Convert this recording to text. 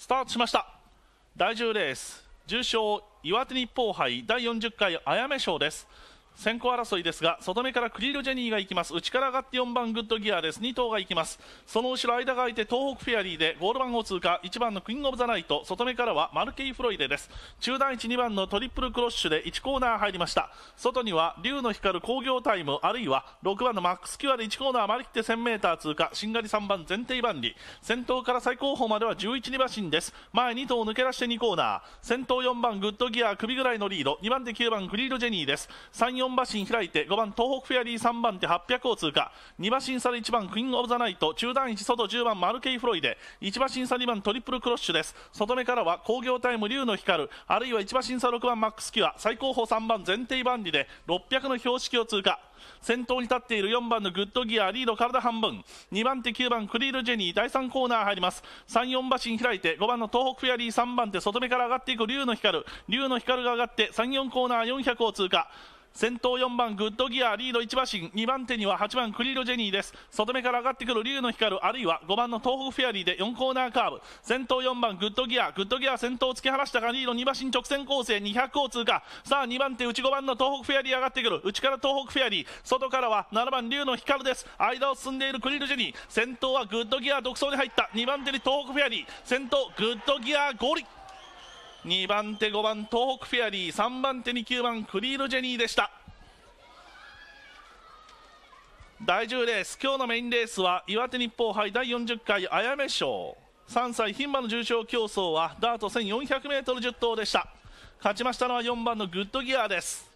スタートしました第10レース重賞岩手日報杯第40回あやめ賞です先行争いですが外目からクリール・ジェニーが行きます内から上がって4番グッドギアです2頭が行きますその後ろ間が空いて東北フェアリーでゴール番号通過1番のクイーン・オブ・ザ・ナイト外目からはマルケイ・フロイデです中段1、2番のトリプルクロッシュで1コーナー入りました外には龍の光る工業タイムあるいは6番のマックス・キュアで1コーナー回り切って 1000m 通過しんがり3番前提万里先頭から最高峰までは11、2馬身です前2頭抜け出して2コーナー先頭4番グッドギア首ぐらいのリード2番で9番クリール・ジェニーです3、4 4馬身開いて5番東北フェアリー3番手800を通過2馬身差で1番クイーンオブザナイト中段1外10番マルケイフロイデ1馬身差2番トリプルクロッシュです外目からは工業タイム龍の光あるいは1馬身差6番マックスキュア最高峰3番前提万里で600の標識を通過先頭に立っている4番のグッドギアリード体半分2番手9番クリールジェニー第3コーナー入ります34馬身開いて5番の東北フェアリー3番手外目から上がっていく龍の光龍の光が上がって34コーナー400を通過先頭4番グッドギアリード1馬身2番手には8番クリロジェニーです外目から上がってくる龍の光るあるいは5番の東北フェアリーで4コーナーカーブ先頭4番グッドギアグッドギア先頭を突き放したがリード2馬身直線構成200を通過さあ2番手内5番の東北フェアリー上がってくる内から東北フェアリー外からは7番龍の光です間を進んでいるクリロジェニー先頭はグッドギア独走に入った2番手に東北フェアリー先頭グッドギアゴリ2番手5番東北フェアリー3番手に9番クリールジェニーでした第10レース今日のメインレースは岩手日報杯第40回あやめ賞3歳牝馬の重賞競争はダート 1400m10 頭でした勝ちましたのは4番のグッドギアです